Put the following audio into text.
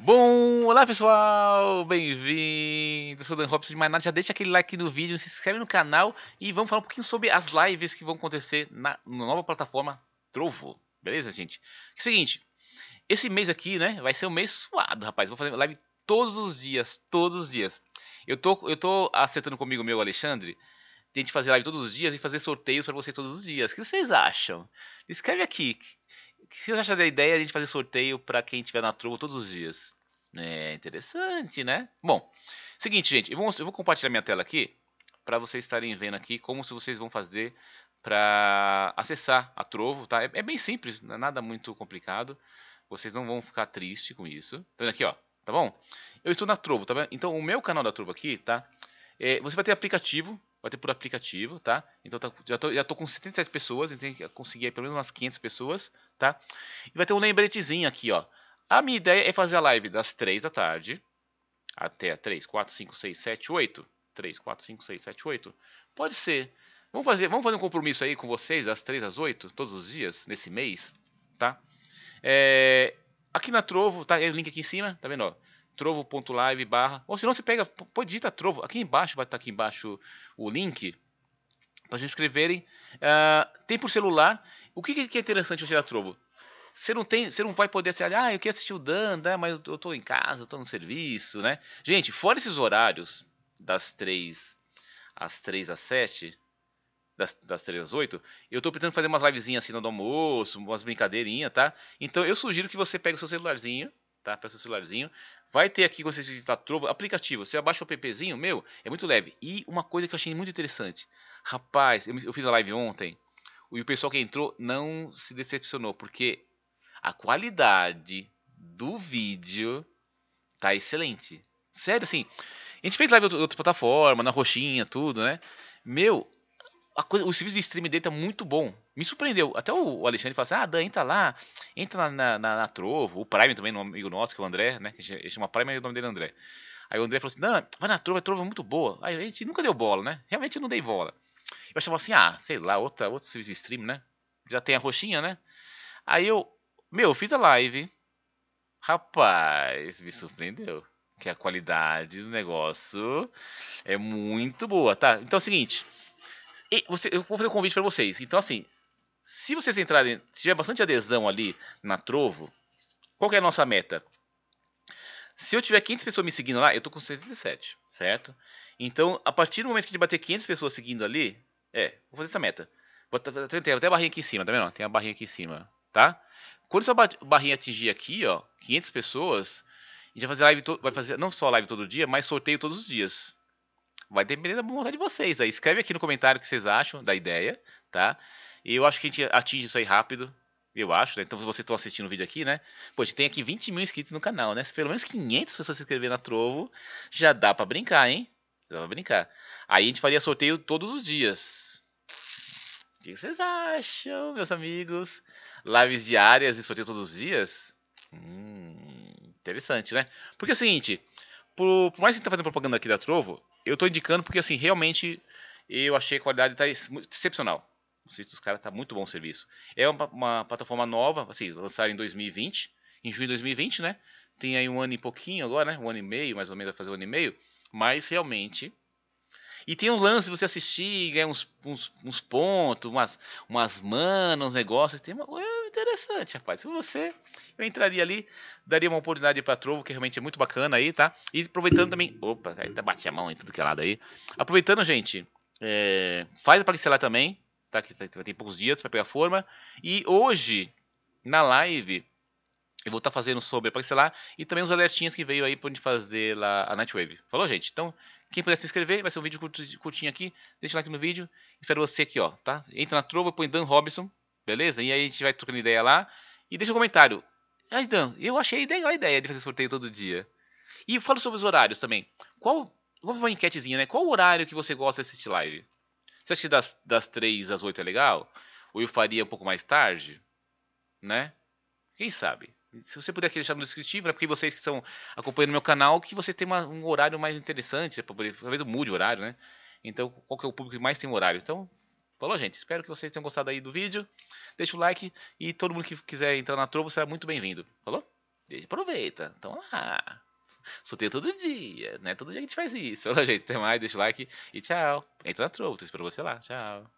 Bom, olá pessoal, bem-vindo. Sou Dan Robson de nada. Já deixa aquele like no vídeo, se inscreve no canal e vamos falar um pouquinho sobre as lives que vão acontecer na, na nova plataforma Trovo. Beleza, gente? seguinte, esse mês aqui, né, vai ser um mês suado, rapaz. Vou fazer live todos os dias, todos os dias. Eu tô, eu tô acertando comigo meu Alexandre de fazer live todos os dias e fazer sorteios para vocês todos os dias. O que vocês acham? Escreve aqui que vocês acham da ideia de a gente fazer sorteio para quem estiver na trova todos os dias? É interessante, né? Bom, seguinte, gente, eu vou, eu vou compartilhar minha tela aqui para vocês estarem vendo aqui como se vocês vão fazer para acessar a Trovo, tá? É, é bem simples, não é nada muito complicado. Vocês não vão ficar tristes com isso. Tá vendo aqui, ó? Tá bom? Eu estou na Trovo, tá vendo? Então, o meu canal da Trovo aqui, tá? É, você vai ter aplicativo, vai ter por aplicativo, tá? Então tá, já, tô, já tô com 77 pessoas, então tem que conseguir pelo menos umas 500 pessoas, tá? E vai ter um lembretezinho aqui, ó. A minha ideia é fazer a live das 3 da tarde até 3, 4, 5, 6, 7, 8. 3, 4, 5, 6, 7, 8. Pode ser. Vamos fazer, vamos fazer um compromisso aí com vocês das 3 às 8, todos os dias, nesse mês, tá? É, aqui na Trovo, tá? É o link aqui em cima, tá vendo? Ó? trovo.live barra, ou se não você pega, pode digitar trovo, aqui embaixo, vai estar tá aqui embaixo o link, para se inscreverem. Uh, ah, tem por celular, o que, que é interessante você tirar trovo? Você não, tem, você não vai poder assim, ah, eu queria assistir o Dan, né? mas eu estou em casa, eu tô no serviço, né? Gente, fora esses horários das 3 às 3 às 7, das, das 3 às 8, eu estou tentando fazer umas livezinhas assim no almoço, umas brincadeirinhas, tá? Então eu sugiro que você pegue o seu celularzinho, tá? Para seu celularzinho. Vai ter aqui, quando você digitar Trovo, aplicativo. Você abaixa o appzinho, meu, é muito leve. E uma coisa que eu achei muito interessante. Rapaz, eu, eu fiz a live ontem e o pessoal que entrou não se decepcionou, porque a qualidade do vídeo tá excelente. Sério, assim, a gente fez live em outra plataforma, na roxinha, tudo, né? Meu, Coisa, o serviço de streaming dele tá muito bom. Me surpreendeu. Até o Alexandre fala assim: ah, Dan, entra lá, entra na, na, na Trovo. O Prime também, um amigo nosso, que é o André, né? Ele chama Prime e o nome dele é André. Aí o André falou assim: Dan, vai na Trovo, a Trovo é muito boa. Aí a gente nunca deu bola, né? Realmente eu não dei bola. Eu achava assim: ah, sei lá, outra, outro serviço de streaming, né? Já tem a roxinha, né? Aí eu, meu, fiz a live. Rapaz, me surpreendeu. Que a qualidade do negócio é muito boa, tá? Então é o seguinte. E você, eu vou fazer um convite para vocês. Então, assim, se vocês entrarem, se tiver bastante adesão ali na Trovo, qual é a nossa meta? Se eu tiver 500 pessoas me seguindo lá, eu tô com 77, certo? Então, a partir do momento que a gente bater 500 pessoas seguindo ali, é, vou fazer essa meta. Vou até a barrinha aqui em cima, tá vendo? Tem a barrinha aqui em cima, tá? Quando essa barrinha atingir aqui, ó, 500 pessoas, a gente vai fazer live, vai fazer não só live todo dia, mas sorteio todos os dias. Vai depender da vontade de vocês. Aí escreve aqui no comentário o que vocês acham da ideia, tá? E eu acho que a gente atinge isso aí rápido. Eu acho, né? Então, se vocês estão assistindo o vídeo aqui, né? Pô, a gente tem aqui 20 mil inscritos no canal, né? Se pelo menos 500 pessoas se inscreverem na Trovo, já dá para brincar, hein? Já dá pra brincar. Aí a gente faria sorteio todos os dias. O que vocês acham, meus amigos? Lives diárias e sorteio todos os dias? Hum, interessante, né? Porque é o seguinte, por, por mais que a gente tá fazendo propaganda aqui da Trovo, eu tô indicando porque, assim, realmente eu achei a qualidade tá excepcional. O site dos caras tá muito bom o serviço. É uma, uma, plataforma nova, assim, lançada em 2020, em junho de 2020, né? Tem aí um ano e pouquinho agora, né? Um ano e meio, mais ou menos, vai fazer um ano e meio. Mas realmente. E tem um lance de você assistir, ganhar uns, uns, uns pontos, umas, umas manas, uns negócios. Tem uma interessante, rapaz. Se você, eu entraria ali, daria uma oportunidade para Trovo, que realmente é muito bacana aí, tá? E aproveitando também. Opa, aí tá bate a mão em tudo que é lado aí. Aproveitando, gente, é, faz a parcelar também, tá? Que ter poucos dias para pegar forma. E hoje, na live, eu vou estar tá fazendo sobre a parcelar e também os alertinhas que veio aí pra gente fazer lá a Nightwave. Falou, gente? Então, quem puder se inscrever, vai ser um vídeo curtinho aqui. Deixa o like no vídeo. Espero você aqui, ó, tá? Entra na trova, põe Dan Robinson Beleza? E aí a gente vai trocando ideia lá. E deixa um comentário. Aí, Dan, eu achei legal a ideia de fazer sorteio todo dia. E falo sobre os horários também. Qual. Vamos uma enquetezinha, né? Qual o horário que você gosta de assistir live? Você acha que das, das 3 às 8 é legal? Ou eu faria um pouco mais tarde? Né? Quem sabe? Se você puder deixar no descritivo, é né? porque vocês que estão acompanhando meu canal, que você tem uma, um horário mais interessante, né? talvez eu mude o horário, né? Então, qual que é o público que mais tem horário? Então, Falou, gente? Espero que vocês tenham gostado aí do vídeo. Deixa o like e todo mundo que quiser entrar na trova será é muito bem-vindo. Falou? Aproveita. Então lá. Ah, sorteio todo dia, né? Todo dia a gente faz isso. Falou, gente? Até mais, deixa o like e tchau. Entra na trova, eu espero você lá. Tchau.